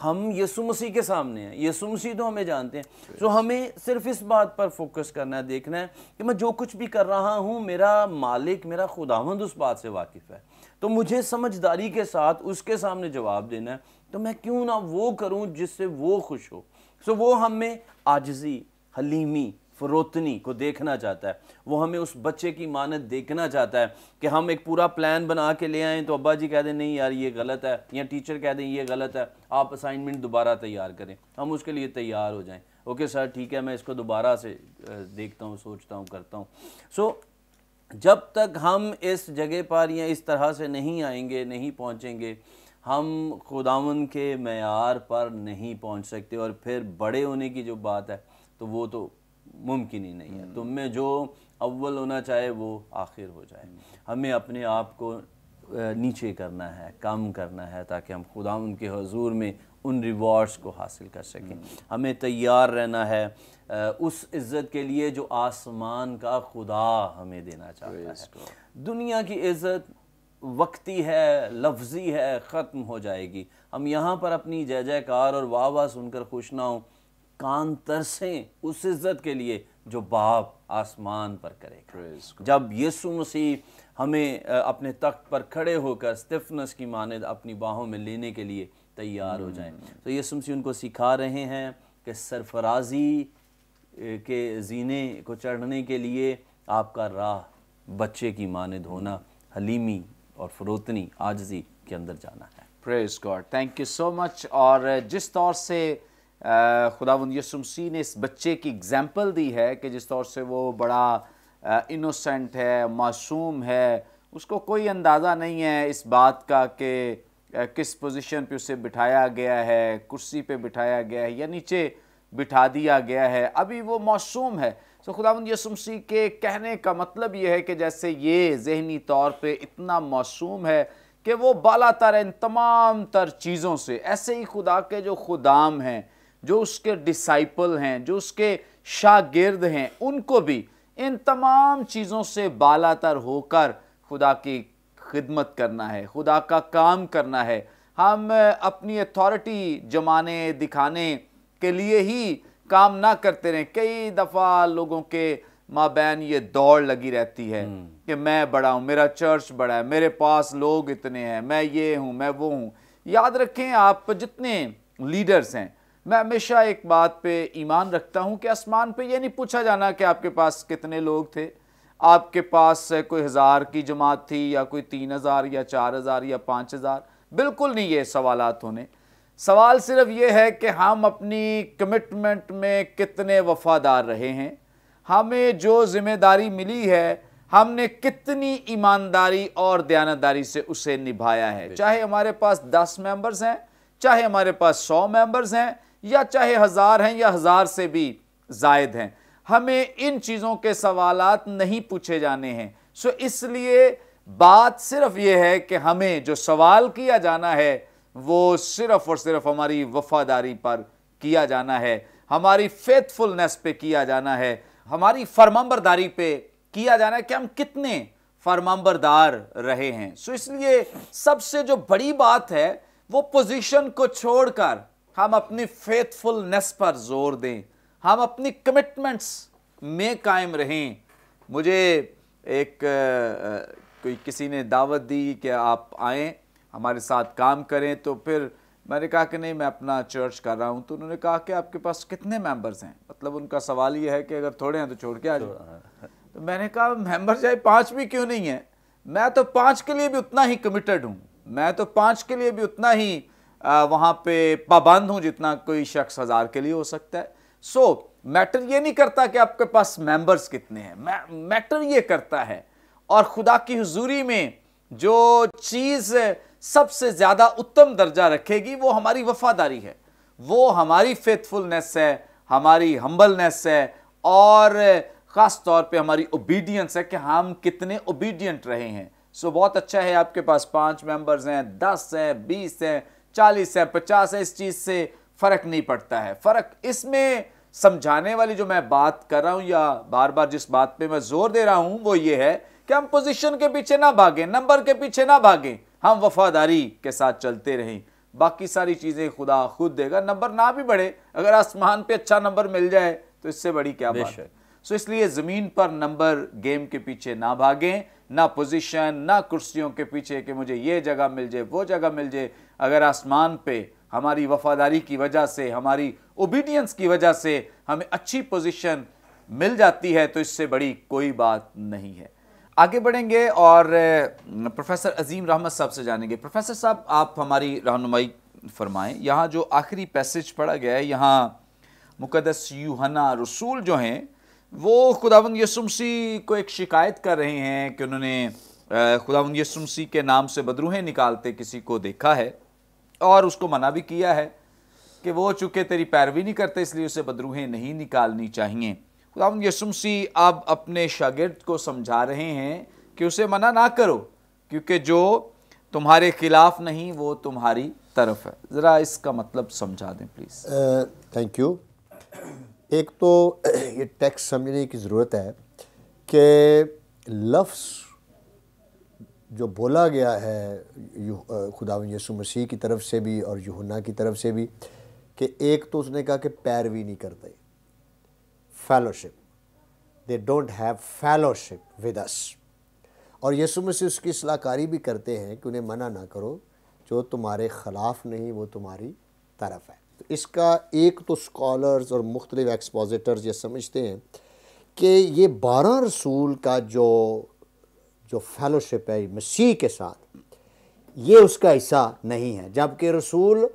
हम यसु मसीह के सामने हैं यसु मसीह तो हमें जानते हैं सो हमें सिर्फ इस बात पर फोकस करना है देखना है कि मैं जो कुछ भी कर रहा हूँ मेरा मालिक मेरा खुदावंद उस बात से वाकिफ़ है तो मुझे समझदारी के साथ उसके सामने जवाब देना है तो मैं क्यों ना वो करूं जिससे वो खुश हो सो वो हमें आजजी हलीमी फरोतनी को देखना चाहता है वो हमें उस बच्चे की मानत देखना चाहता है कि हम एक पूरा प्लान बना के ले आएँ तो अब्बा जी कह दें नहीं यार ये गलत है या टीचर कह दें ये गलत है आप असाइनमेंट दोबारा तैयार करें हम उसके लिए तैयार हो जाएं ओके सर ठीक है मैं इसको दोबारा से देखता हूँ सोचता हूँ करता हूँ सो so, जब तक हम इस जगह पर या इस तरह से नहीं आएंगे नहीं पहुँचेंगे हम खुदावन के मैार पर नहीं पहुंच सकते और फिर बड़े होने की जो बात है तो वो तो मुमकिन ही नहीं है हम्म। तुम में जो अव्वल होना चाहे वो आखिर हो जाए हमें अपने आप को नीचे करना है कम करना है ताकि हम खुदा उनके हजूर में उन रिवॉर्ड्स को हासिल कर सकें हम्म। हमें तैयार रहना है उस इज़्ज़त के लिए जो आसमान का खुदा हमें देना चाहता है दुनिया की इज़्ज़त वक्ती है लफ्ज़ी है ख़त्म हो जाएगी हम यहाँ पर अपनी जय जयकार और वाह वाह सुनकर खुश ना हों कान तरसें उस इज़्ज़त के लिए जो बाप आसमान पर करेगा जब यीशु मसीह हमें अपने तख्त पर खड़े होकर स्टिफनेस की मानद अपनी बाहों में लेने के लिए तैयार हो जाए hmm. तो यीशु मसीह उनको सिखा रहे हैं कि सरफराजी के जीने को चढ़ने के लिए आपका राह बच्चे की मानद होना हलीमी और फरोतनी आजजी के अंदर जाना है praise God thank you so much और जिस तौर से खुदावंद यसुमसी ने इस बच्चे की एग्जाम्पल दी है कि जिस तौर से वो बड़ा इनोसेंट है मासूम है उसको कोई अंदाज़ा नहीं है इस बात का कि किस पोजीशन पे उसे बिठाया गया है कुर्सी पे बिठाया गया है या नीचे बिठा दिया गया है अभी वो मासूम है सो खुदा यसुमसी के कहने का मतलब यह है कि जैसे ये जहनी तौर पर इतना मासूम है कि वो बाला तर इन तमाम तर चीज़ों से ऐसे ही खुदा के जो खुदाम हैं जो उसके डिसाइपल हैं जो उसके शागिर्द हैं उनको भी इन तमाम चीज़ों से बाला तर होकर खुदा की खिदमत करना है खुदा का काम करना है हम अपनी अथॉरिटी जमाने दिखाने के लिए ही काम ना करते रहे कई दफ़ा लोगों के माँ बहन ये दौड़ लगी रहती है हम्म। कि मैं बड़ा हूँ मेरा चर्च बड़ा है मेरे पास लोग इतने हैं मैं ये हूँ मैं वो हूँ याद रखें आप जितने लीडर्स हैं मैं हमेशा एक बात पे ईमान रखता हूँ कि आसमान पे ये नहीं पूछा जाना कि आपके पास कितने लोग थे आपके पास कोई हज़ार की जमात थी या कोई तीन हज़ार या चार हज़ार या पाँच हज़ार बिल्कुल नहीं ये सवाल होने सवाल सिर्फ ये है कि हम अपनी कमिटमेंट में कितने वफादार रहे हैं हमें जो ज़िम्मेदारी मिली है हमने कितनी ईमानदारी और दयानतदारी से उसे निभाया है चाहे हमारे पास दस मेंबर्स हैं चाहे हमारे पास सौ मेंबर्स हैं या चाहे हज़ार हैं या हज़ार से भी जायद हैं हमें इन चीज़ों के सवालत नहीं पूछे जाने हैं सो इसलिए बात सिर्फ ये है कि हमें जो सवाल किया जाना है वो सिर्फ और सिर्फ हमारी वफादारी पर किया जाना है हमारी फेथफुलनेस पे किया जाना है हमारी फरमाबरदारी पे किया जाना है कि हम कितने फरमांबरदार रहे हैं सो इसलिए सबसे जो बड़ी बात है वो पोजीशन को छोड़कर हम अपनी फेथफुलनेस पर जोर दें हम अपनी कमिटमेंट्स में कायम रहें मुझे एक कोई किसी ने दावत दी कि आप आएँ हमारे साथ काम करें तो फिर मैंने कहा कि नहीं मैं अपना चर्च कर रहा हूँ तो उन्होंने कहा कि आपके पास कितने मेंबर्स हैं मतलब उनका सवाल ये है कि अगर थोड़े हैं तो छोड़ के आ जाओ हाँ। तो मैंने कहा मेंबर चाहे पाँच भी क्यों नहीं है मैं तो पाँच के लिए भी उतना ही कमिटेड हूँ मैं तो पाँच के लिए भी उतना ही वहाँ पे पाबंद हूँ जितना कोई शख्स हज़ार के लिए हो सकता है सो so, मैटर ये नहीं करता कि आपके पास मेंबर्स कितने हैं मै, मैटर ये करता है और खुदा की हजूरी में जो चीज़ सबसे ज़्यादा उत्तम दर्जा रखेगी वो हमारी वफादारी है वो हमारी फेथफुलनेस है हमारी हम्बलनेस है और ख़ास तौर पे हमारी ओबीडियंस है कि हम कितने ओबीडियंट रहे हैं सो बहुत अच्छा है आपके पास पाँच मेंबर्स हैं दस हैं बीस हैं चालीस हैं पचास हैं इस चीज़ से फ़र्क नहीं पड़ता है फ़र्क इसमें समझाने वाली जो मैं बात कर रहा हूँ या बार बार जिस बात पे मैं जोर दे रहा हूँ वो ये है कि हम पोजीशन के पीछे ना भागें नंबर के पीछे ना भागें हम वफादारी के साथ चलते रहें बाकी सारी चीज़ें खुदा खुद देगा नंबर ना भी बढ़े अगर आसमान पे अच्छा नंबर मिल जाए तो इससे बड़ी क्या बात है सो इसलिए ज़मीन पर नंबर गेम के पीछे ना भागें ना पोजीशन ना कुर्सियों के पीछे कि मुझे ये जगह मिल जाए वो जगह मिल जाए अगर आसमान पे हमारी वफादारी की वजह से हमारी ओबीडियंस की वजह से हमें अच्छी पोजिशन मिल जाती है तो इससे बड़ी कोई बात नहीं है आगे बढ़ेंगे और प्रोफेसर अजीम रहमत साहब से जानेंगे प्रोफेसर साहब आप हमारी रहनुमाई फरमाएं यहाँ जो आखिरी पैसेज पढ़ा गया है यहाँ मुकदस यूहना रसूल जो हैं वो खुदावंद यसुमसी को एक शिकायत कर रहे हैं कि उन्होंने खुदावंद यसुमसी के नाम से बदरूहें निकालते किसी को देखा है और उसको मना भी किया है कि वो चूँकि तेरी पैरवी नहीं करते इसलिए उसे बदरूहें नहीं निकालनी चाहिए खुदा यसुमसी अब आप अपने शागिर्द को समझा रहे हैं कि उसे मना ना करो क्योंकि जो तुम्हारे खिलाफ नहीं वो तुम्हारी तरफ है ज़रा इसका मतलब समझा दें प्लीज़ थैंक यू एक तो ये टैक्स समझने की ज़रूरत है कि लफ्स जो बोला गया है खुदा यसु मसीह की तरफ से भी और यहुना की तरफ से भी कि एक तो उसने कहा कि पैरवी नहीं करते fellowship. They don't have fellowship with us. और यीशु मसीह उसकी सलाहकारी भी करते हैं कि उन्हें मना ना करो जो तुम्हारे ख़िलाफ़ नहीं वो तुम्हारी तरफ है तो इसका एक तो स्कॉलर्स और मुख्तलिफ एक्सपोजिटर्स ये समझते हैं कि ये बारह रसूल का जो जो फेलोशिप है मसीह के साथ ये उसका हिस्सा नहीं है जबकि रसूल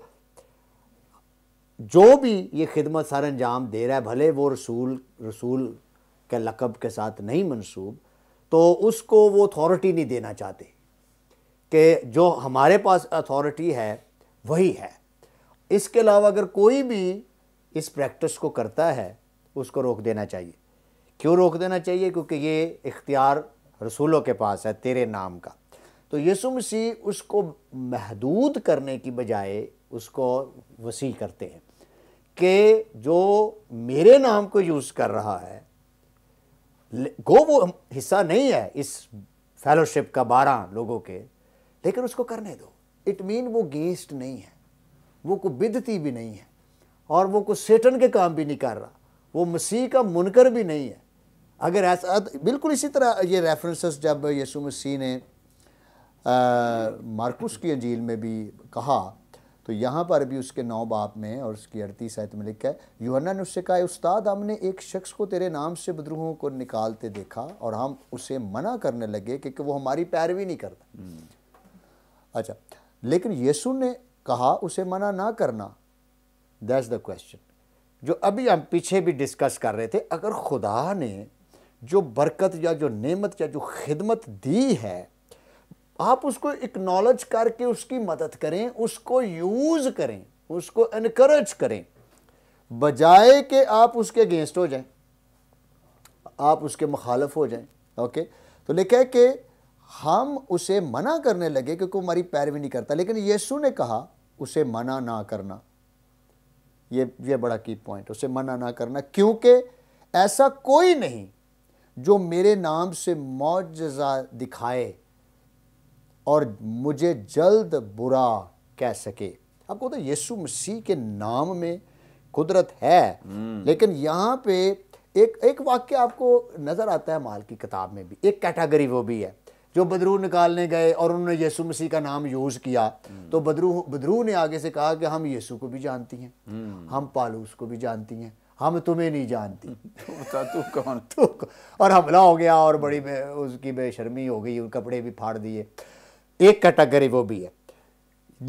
जो भी ये खिदमत सर अंजाम दे रहा है भले वो रसूल रसूल के लकब के साथ नहीं मनसूब तो उसको वो अथॉरिटी नहीं देना चाहते कि जो हमारे पास अथॉरिटी है वही है इसके अलावा अगर कोई भी इस प्रैक्टिस को करता है उसको रोक देना चाहिए क्यों रोक देना चाहिए क्योंकि ये इख्तियार रसूलों के पास है तेरे नाम का तो यसु मसीह उसको महदूद करने की बजाय उसको वसी करते हैं कि जो मेरे नाम को यूज़ कर रहा है गो वो हिस्सा नहीं है इस फेलोशिप का बारह लोगों के लेकिन उसको करने दो इट मीन वो गेस्ट नहीं है वो को बिदती भी नहीं है और वो को सेटन के काम भी नहीं कर रहा वो मसीह का मुनकर भी नहीं है अगर ऐसा बिल्कुल इसी तरह ये रेफरेंसेस जब यसु मसीह ने मार्कुस की अंजील में भी कहा तो यहाँ पर भी उसके नौ बाप में और उसकी अड़ती आयत में लिखा है यूहन्ना ने उससे कहा उस्ताद हमने एक शख्स को तेरे नाम से बदरूहों को निकालते देखा और हम उसे मना करने लगे क्योंकि वो हमारी पैरवी नहीं करता हम्म। अच्छा लेकिन यीशु ने कहा उसे मना ना करना दैट्स द क्वेश्चन जो अभी हम पीछे भी डिस्कस कर रहे थे अगर खुदा ने जो बरकत या जो नेमत या जो खिदमत दी है आप उसको इकनॉलेज करके उसकी मदद करें उसको यूज़ करें उसको इनक्रेज करें बजाय के आप उसके अगेंस्ट हो जाएं आप उसके मुखालफ हो जाएं ओके तो लिखा है कि हम उसे मना करने लगे क्योंकि हमारी पैरवी नहीं करता लेकिन यीशु ने कहा उसे मना ना करना ये ये बड़ा की पॉइंट उसे मना ना करना क्योंकि ऐसा कोई नहीं जो मेरे नाम से मुआजा दिखाए और मुझे जल्द बुरा कह सके आपको तो यीशु मसीह के नाम में कुदरत है हम्म। लेकिन यहाँ पे एक एक वाक्य आपको नज़र आता है माल की किताब में भी एक कैटेगरी वो भी है जो बदरू निकालने गए और उन्होंने यीशु मसीह का नाम यूज़ किया हम्म। तो बदरू बदरू ने आगे से कहा कि हम यीशु को भी जानती हैं हम्म। हम पालूस को भी जानती हैं हम तुम्हें नहीं जानती [LAUGHS] तो तू कौन [LAUGHS] तू तो, और हमला हो गया और बड़ी उसकी बेशर्मी हो गई कपड़े भी फाड़ दिए एक कैटेगरी वो भी है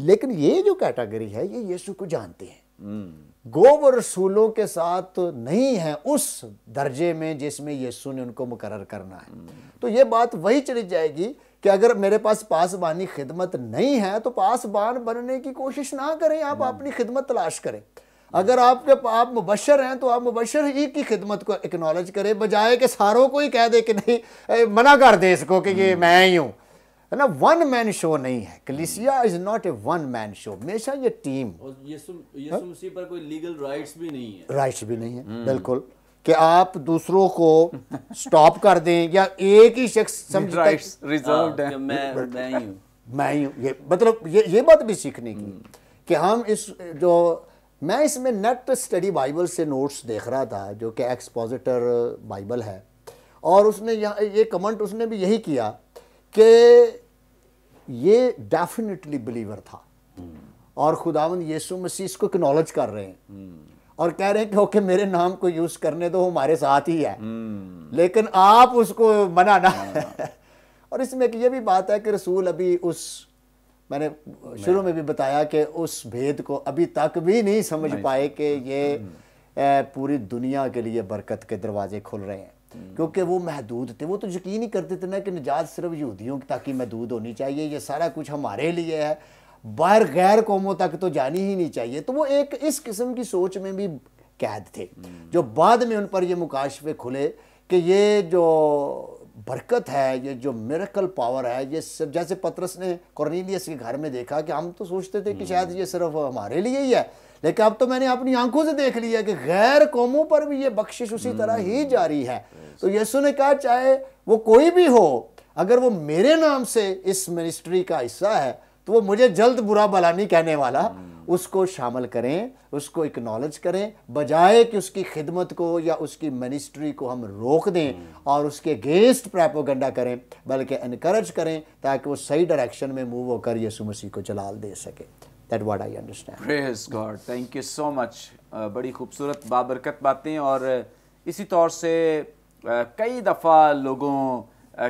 लेकिन ये जो कैटेगरी है ये यीशु को जानते हैं हम्म। गोब रसूलों के साथ नहीं है उस दर्जे में जिसमें यीशु ने उनको मुकर करना है हम्म। तो ये बात वही चली जाएगी कि अगर मेरे पास पासबानी खिदमत नहीं है तो पासबान बनने की कोशिश ना करें आप हम्म। अपनी खिदमत तलाश करें अगर आपके आप मुबशर हैं तो आप मुबशर ही की खिदमत को एक्नॉलेज करें बजाय के सारों को ही कह दे कि नहीं मना कर दे इसको कि ये मैं ही हूँ है ना वन मैन शो नहीं है कलिसिया is not a one man show हमेशा ये टीम और यीशु यीशु मसीह पर कोई लीगल राइट्स भी नहीं है राइट्स भी नहीं है हम्म। बिल्कुल कि आप दूसरों को स्टॉप कर दें या एक ही शख्स समझ राइट्स रिजर्व्ड है मैं मैं ही हूं मैं ही हूं ये मतलब ये ये बात भी सीखने की हम्म। कि हम इस जो मैं इसमें नेट स्टडी बाइबल से नोट्स देख रहा था जो कि एक्सपोजिटर बाइबल है और उसने यहाँ ये कमेंट उसने भी यही किया कि ये डेफिनेटली बिलीवर था और खुदावंद यीशु मसीह इसको एक्नोलेज कर रहे हैं और कह रहे हैं कि ओके मेरे नाम को यूज करने दो हमारे साथ ही है लेकिन आप उसको मना ना हाँ। [LAUGHS] और इसमें एक ये भी बात है कि रसूल अभी उस मैंने शुरू में भी बताया कि उस भेद को अभी तक भी नहीं समझ पाए कि ये हम्म। पूरी दुनिया के लिए बरकत के दरवाजे खुल रहे हैं क्योंकि वो महदूद थे वो तो यकीन ही करते थे ना कि निजात सिर्फ यहूदियों की ताकि महदूद होनी चाहिए ये सारा कुछ हमारे लिए है बाहर गैर कौमों तक तो जानी ही नहीं चाहिए तो वो एक इस किस्म की सोच में भी कैद थे जो बाद में उन पर ये मुकाशफे खुले कि ये जो बरकत है ये जो मेरकल पावर है ये सब जैसे पत्रस ने कॉर्नीलियस के घर में देखा कि हम तो सोचते थे कि हम्म। शायद ये सिर्फ हमारे लिए ही है लेकिन अब तो मैंने अपनी आंखों से देख लिया कि गैर कौमों पर भी ये बख्शिश उसी hmm. तरह ही जारी है तो यीशु ने कहा चाहे वो कोई भी हो अगर वो मेरे नाम से इस मिनिस्ट्री का हिस्सा है तो वो मुझे जल्द बुरा भला नहीं कहने वाला hmm. उसको शामिल करें उसको इकनॉलेज करें बजाय कि उसकी खिदमत को या उसकी मिनिस्ट्री को हम रोक दें hmm. और उसके अगेंस्ट प्रैपोगंडा करें बल्कि इनक्रेज करें ताकि वो सही डायरेक्शन में मूव होकर यीशु मसीह को जलाल दे सके that what I understand. Praise God. Thank you so uh, बड़ी खूबसूरत बाबरकत बातें और uh, इसी तौर से uh, कई दफ़ा लोगों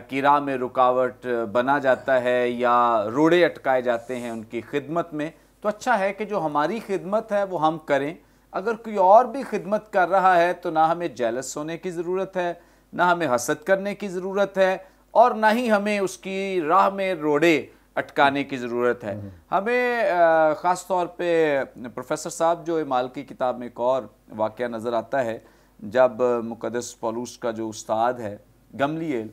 की राह में रुकावट बना जाता है या रोड़े अटकाए जाते हैं उनकी खिदमत में तो अच्छा है कि जो हमारी खिदमत है वो हम करें अगर कोई और भी खिदमत कर रहा है तो ना हमें जेलस होने की ज़रूरत है ना हमें हसद करने की ज़रूरत है और ना ही हमें उसकी राह में रोड़े अटकाने की ज़रूरत है हम्म। हमें ख़ास तौर पे प्रोफेसर साहब जो इमाल की किताब में एक और वाक़ नज़र आता है जब मुकदस पलूस का जो उस्ताद है गमलियल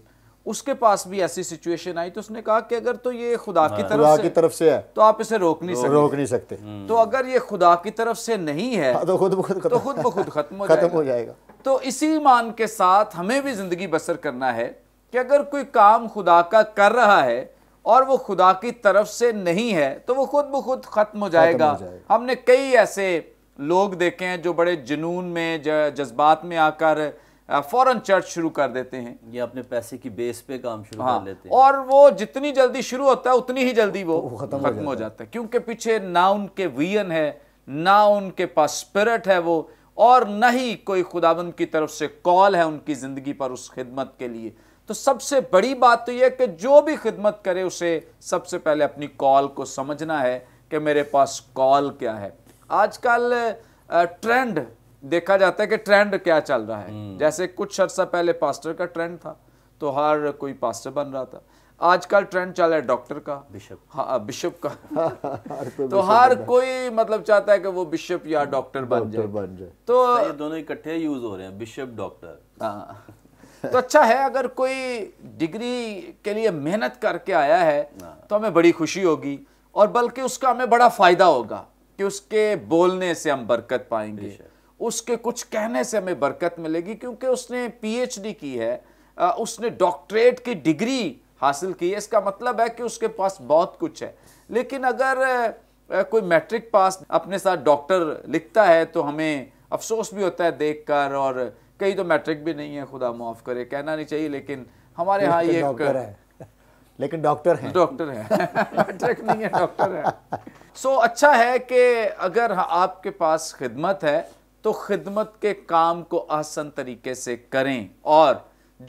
उसके पास भी ऐसी सिचुएशन आई तो उसने कहा कि अगर तो ये खुदा की हाँ, तरफ खुदा की तरफ से है तो आप इसे रोक नहीं सकते रोक नहीं सकते हम्म। तो अगर ये खुदा की तरफ से नहीं है हाँ, तो खुद ब खुद तो खुद ब खुद खत्म हो [LAUGHS] खत्म हो जाएगा तो इसी मान के साथ हमें भी जिंदगी बसर करना है कि अगर कोई काम खुदा का कर रहा है और वो खुदा की तरफ से नहीं है तो वो खुद ब खुद ख़त्म हो जाएगा हमने कई ऐसे लोग देखे हैं जो बड़े जुनून में जज्बात में आकर फौरन चर्च शुरू कर देते हैं ये अपने पैसे की बेस पे काम शुरू हाँ, कर लेते हैं और वो जितनी जल्दी शुरू होता है उतनी ही जल्दी वो, वो खत्म हो, हो जाता है क्योंकि पीछे ना उनके वियन है ना उनके पास स्पिरिट है वो और ना ही कोई खुदाबंद की तरफ से कॉल है उनकी ज़िंदगी पर उस खिदमत के लिए तो सबसे बड़ी बात तो यह कि जो भी खिदमत करे उसे सबसे पहले अपनी कॉल को समझना है कि मेरे पास कॉल क्या है आजकल ट्रेंड देखा जाता है कि ट्रेंड क्या चल रहा है हम्म। जैसे कुछ अर्सा पहले पास्टर का ट्रेंड था तो हर कोई पास्टर बन रहा था आजकल ट्रेंड चल रहा है डॉक्टर का बिशप हाँ बिशप का [LAUGHS] हर तो, तो हर कोई मतलब चाहता है कि वो बिशप या डॉक्टर बन जाए बन जाए तो, तो ये दोनों इकट्ठे यूज हो रहे हैं बिशप डॉक्टर हाँ तो अच्छा है अगर कोई डिग्री के लिए मेहनत करके आया है हाँ। तो हमें बड़ी खुशी होगी और बल्कि उसका हमें बड़ा फ़ायदा होगा कि उसके बोलने से हम बरकत पाएंगे उसके कुछ कहने से हमें बरकत मिलेगी क्योंकि उसने पीएचडी की है उसने डॉक्टरेट की डिग्री हासिल की है इसका मतलब है कि उसके पास बहुत कुछ है लेकिन अगर कोई मैट्रिक पास अपने साथ डॉक्टर लिखता है तो हमें अफसोस भी होता है देखकर और कहीं तो मैट्रिक भी नहीं है खुदा माफ़ करे कहना नहीं चाहिए लेकिन हमारे यहाँ ये डॉक्टर है लेकिन डॉक्टर है डॉक्टर है मैट्रिक नहीं है डॉक्टर है सो so, अच्छा है कि अगर आपके पास खिदमत है तो खिदमत के काम को आसन तरीके से करें और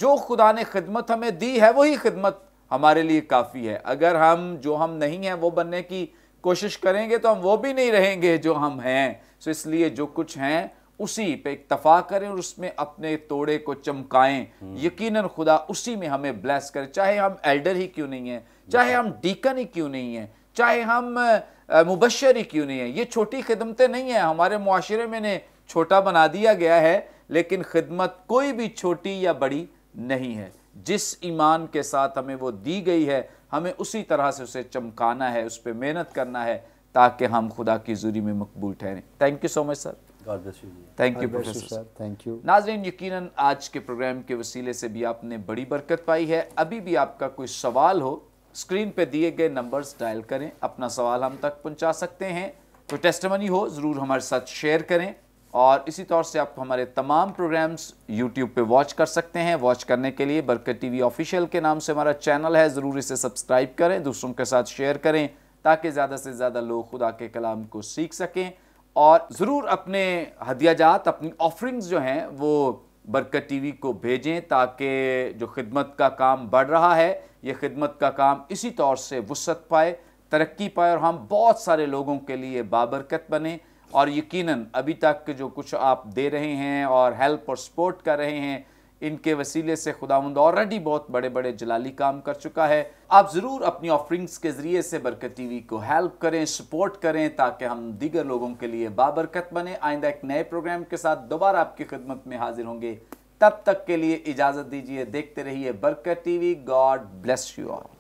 जो खुदा ने खिदमत हमें दी है वही खिदमत हमारे लिए काफ़ी है अगर हम जो हम नहीं हैं वो बनने की कोशिश करेंगे तो हम वो भी नहीं रहेंगे जो हम हैं सो इसलिए जो कुछ हैं उसी पे इतफा करें और उसमें अपने तोड़े को चमकाएं हम्म। यकीनन खुदा उसी में हमें ब्लेस करे चाहे हम एल्डर ही क्यों नहीं है चाहे हम्म। हम डीकन ही क्यों नहीं है चाहे हम मुबशर ही क्यों नहीं है ये छोटी खिदमतें नहीं है हमारे माशरे में ने छोटा बना दिया गया है लेकिन खिदमत कोई भी छोटी या बड़ी नहीं है जिस ईमान के साथ हमें वो दी गई है हमें उसी तरह से उसे चमकाना है उस पर मेहनत करना है ताकि हम खुदा की जुरी में मकबूल ठहरें thank you so much sir thank you professor thank you नाजरीन यकीनन आज के प्रोग्राम के वसीले से भी आपने बड़ी बरकत पाई है अभी भी आपका कोई सवाल हो स्क्रीन पे दिए गए नंबर्स डायल करें अपना सवाल हम तक पहुंचा सकते हैं कोई टेस्टमनी हो ज़रूर हमारे साथ शेयर करें और इसी तौर से आप हमारे तमाम प्रोग्राम्स यूट्यूब पे वॉच कर सकते हैं वॉच करने के लिए बरकत टीवी ऑफिशियल के नाम से हमारा चैनल है ज़रूर इसे सब्सक्राइब करें दूसरों के साथ शेयर करें ताकि ज़्यादा से ज़्यादा लोग खुदा के कलाम को सीख सकें और ज़रूर अपने हदिया जात अपनी ऑफरिंग्स जो हैं वो बरकत टीवी को भेजें ताकि जो खिदमत का काम बढ़ रहा है ये खिदमत का काम इसी तौर से वसत पाए तरक्की पाए और हम बहुत सारे लोगों के लिए बाबरकत बने और यकीनन अभी तक जो कुछ आप दे रहे हैं और हेल्प और सपोर्ट कर रहे हैं इनके वसीले से खुदावंद ऑलरेडी बहुत बड़े बड़े जलाली काम कर चुका है आप ज़रूर अपनी ऑफरिंग्स के ज़रिए से बरकत टीवी को हेल्प करें सपोर्ट करें ताकि हम दीगर लोगों के लिए बाबरकत बने आइंदा एक नए प्रोग्राम के साथ दोबारा आपकी खिदमत में हाजिर होंगे तब तक के लिए इजाज़त दीजिए देखते रहिए Barkat TV God bless you all